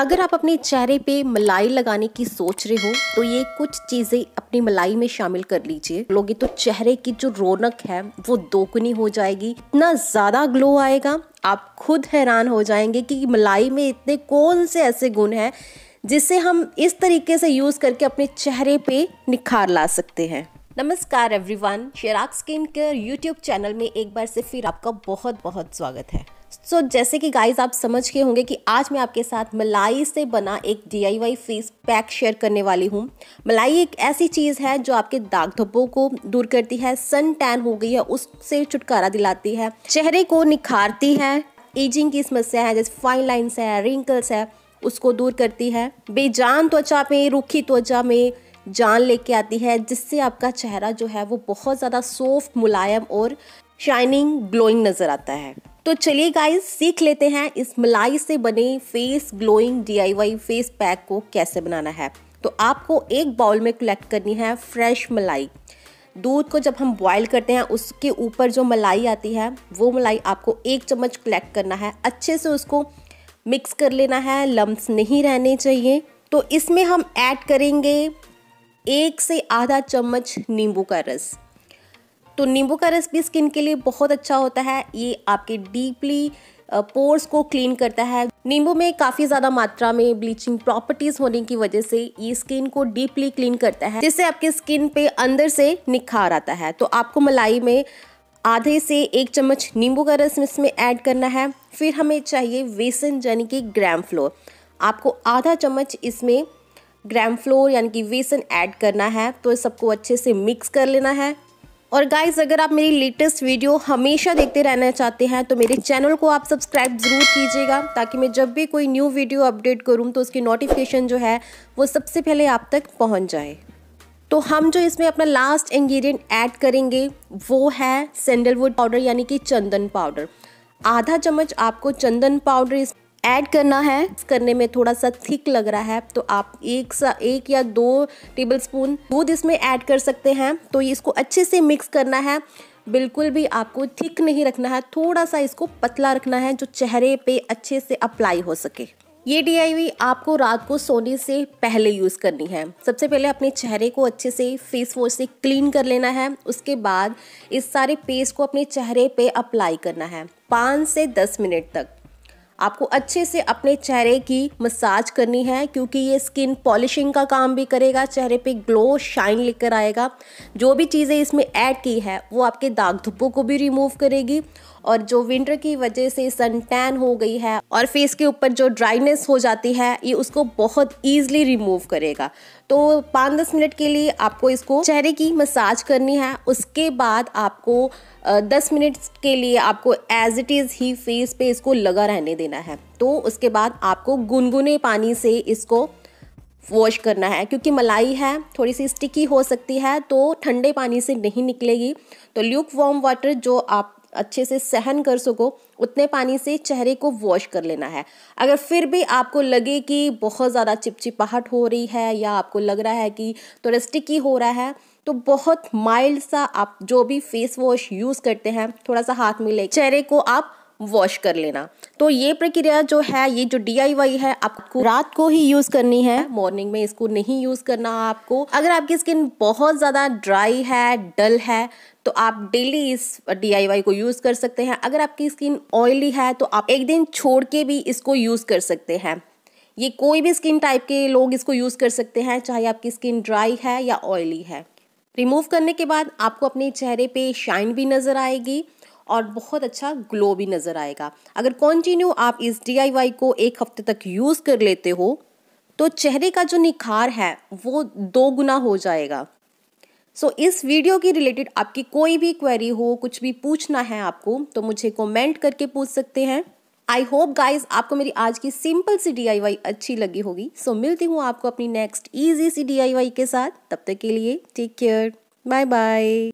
अगर आप अपने चेहरे पे मलाई लगाने की सोच रहे हो तो ये कुछ चीज़ें अपनी मलाई में शामिल कर लीजिए लोगे तो चेहरे की जो रौनक है वो दोगुनी हो जाएगी इतना ज़्यादा ग्लो आएगा आप खुद हैरान हो जाएंगे कि मलाई में इतने कौन से ऐसे गुण हैं जिसे हम इस तरीके से यूज़ करके अपने चेहरे पे निखार ला सकते हैं नमस्कार एवरीवन शेराक स्किन केयर यूट्यूब चैनल में एक बार से फिर आपका बहुत बहुत स्वागत है सो so, जैसे कि गाइस आप समझ के होंगे कि आज मैं आपके साथ मलाई से बना एक D I Y face pack share करने वाली हूँ मलाई एक ऐसी चीज़ है जो आपके दाग धब्बों को दूर करती है सन टैन हो गई है उससे छुटकारा दिलाती है चेहरे को निखारती है एजिंग की समस्या है जैसे फाइन लाइन्स है रिंकल्स है उसको दूर करती है बेजान त्वचा में रूखी त्वचा में जान लेके आती है जिससे आपका चेहरा जो है वो बहुत ज़्यादा सॉफ्ट मुलायम और शाइनिंग ग्लोइंग नज़र आता है तो चलिए गाइस सीख लेते हैं इस मलाई से बने face glowing DIY face pack को कैसे बनाना है तो आपको एक बाउल में कलेक्ट करनी है फ्रेश मलाई दूध को जब हम बॉईल करते हैं उसके ऊपर जो मलाई आती है वो मलाई आपको एक चम्मच कलेक्ट करना है अच्छे से उसको मिक्स कर लेना है लम्ब्स नहीं रहने चाहिए तो इसमें हम ऐड करेंगे एक से आधा चम्मच नींबू का रस तो नींबू का रस भी स्किन के लिए बहुत अच्छा होता है ये आपके डीपली पोर्स को क्लीन करता है नींबू में काफ़ी ज़्यादा मात्रा में ब्लीचिंग प्रॉपर्टीज़ होने की वजह से ये स्किन को डीपली क्लीन करता है जिससे आपके स्किन पे अंदर से निखार आता है तो आपको मलाई में आधे से एक चम्मच नींबू का रस इसमें ऐड करना है फिर हमें चाहिए बेसन यानी कि ग्राम फ्लोर आपको आधा चम्मच इसमें ग्राम फ्लोर यानी कि वेसन ऐड करना है तो सबको अच्छे से मिक्स कर लेना है और गाइज अगर आप मेरी लेटेस्ट वीडियो हमेशा देखते रहना चाहते हैं तो मेरे चैनल को आप सब्सक्राइब ज़रूर कीजिएगा ताकि मैं जब भी कोई न्यू वीडियो अपडेट करूँ तो उसकी नोटिफिकेशन जो है वो सबसे पहले आप तक पहुँच जाए तो हम जो इसमें अपना लास्ट इंग्रेडिएंट ऐड करेंगे वो है सैंडलवुड पाउडर यानी कि चंदन पाउडर आधा चम्मच आपको चंदन पाउडर इस ऐड करना है करने में थोड़ा सा थिक लग रहा है तो आप एक सा एक या दो टेबल स्पून दूध इसमें ऐड कर सकते हैं तो इसको अच्छे से मिक्स करना है बिल्कुल भी आपको थिक नहीं रखना है थोड़ा सा इसको पतला रखना है जो चेहरे पे अच्छे से अप्लाई हो सके ये डी आपको रात को सोने से पहले यूज़ करनी है सबसे पहले अपने चेहरे को अच्छे से फेस वॉश से क्लीन कर लेना है उसके बाद इस सारे पेस्ट को अपने चेहरे पे अप्लाई करना है पाँच से दस मिनट तक आपको अच्छे से अपने चेहरे की मसाज करनी है क्योंकि ये स्किन पॉलिशिंग का काम भी करेगा चेहरे पे ग्लो शाइन लेकर आएगा जो भी चीज़ें इसमें ऐड की है वो आपके दाग धुप्पों को भी रिमूव करेगी और जो विंटर की वजह से सन टैन हो गई है और फेस के ऊपर जो ड्राइनेस हो जाती है ये उसको बहुत ईजिली रिमूव करेगा तो पाँच दस मिनट के लिए आपको इसको चेहरे की मसाज करनी है उसके बाद आपको दस मिनट्स के लिए आपको एज इट इज़ ही फेस पे इसको लगा रहने देना है तो उसके बाद आपको गुनगुने पानी से इसको वॉश करना है क्योंकि मलाई है थोड़ी सी स्टिकी हो सकती है तो ठंडे पानी से नहीं निकलेगी तो ल्यूक वार्म वाटर जो आप अच्छे से सहन कर सको उतने पानी से चेहरे को वॉश कर लेना है अगर फिर भी आपको लगे कि बहुत ज़्यादा चिपचिपाहट हो रही है या आपको लग रहा है कि थोड़ा स्टिकी हो रहा है तो बहुत माइल्ड सा आप जो भी फेस वॉश यूज़ करते हैं थोड़ा सा हाथ में ले चेहरे को आप वॉश कर लेना तो ये प्रक्रिया जो है ये जो डी है आपको रात को ही यूज़ करनी है मॉर्निंग में इसको नहीं यूज़ करना आपको अगर आपकी स्किन बहुत ज़्यादा ड्राई है डल है तो आप डेली इस डी को यूज़ कर सकते हैं अगर आपकी स्किन ऑयली है तो आप एक दिन छोड़ के भी इसको यूज़ कर सकते हैं ये कोई भी स्किन टाइप के लोग इसको यूज़ कर सकते हैं चाहे आपकी स्किन ड्राई है या ऑयली है रिमूव करने के बाद आपको अपने चेहरे पे शाइन भी नज़र आएगी और बहुत अच्छा ग्लो भी नज़र आएगा अगर कॉन्टिन्यू आप इस डी को एक हफ्ते तक यूज़ कर लेते हो तो चेहरे का जो निखार है वो दो गुना हो जाएगा सो so, इस वीडियो की रिलेटेड आपकी कोई भी क्वेरी हो कुछ भी पूछना है आपको तो मुझे कमेंट करके पूछ सकते हैं आई होप गाइज आपको मेरी आज की सिंपल सी डी अच्छी लगी होगी सो so, मिलती हूँ आपको अपनी नेक्स्ट ईजी सी डी के साथ तब तक के लिए टेक केयर बाय बाय